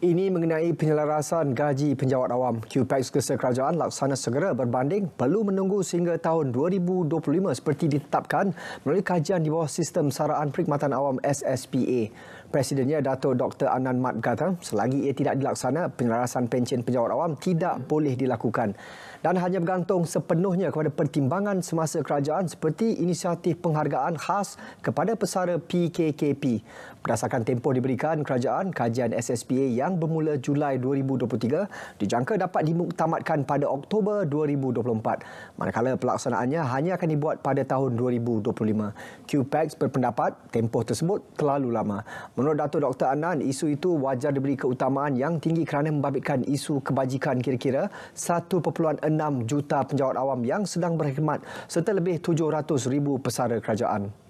Ini mengenai penyelarasan gaji penjawat awam. QPEX Kesel Kerajaan laksana segera berbanding perlu menunggu sehingga tahun 2025 seperti ditetapkan melalui kajian di bawah Sistem Saraan Perkhidmatan Awam SSPA. Presidennya Dato' Dr. Anand Mat kata selagi ia tidak dilaksana, penyelarasan pencen penjawat awam tidak boleh dilakukan dan hanya bergantung sepenuhnya kepada pertimbangan semasa kerajaan seperti inisiatif penghargaan khas kepada pesara PKKP. Berdasarkan tempoh diberikan kerajaan, kajian SSPA yang sekarang bermula Julai 2023 dijangka dapat dimuktamadkan pada Oktober 2024 manakala pelaksanaannya hanya akan dibuat pada tahun 2025. QPEX berpendapat tempoh tersebut terlalu lama. Menurut Datuk Dr. Anan, isu itu wajar diberi keutamaan yang tinggi kerana membabitkan isu kebajikan kira-kira 1.6 juta penjawat awam yang sedang berkhidmat serta lebih 700,000 pesara kerajaan.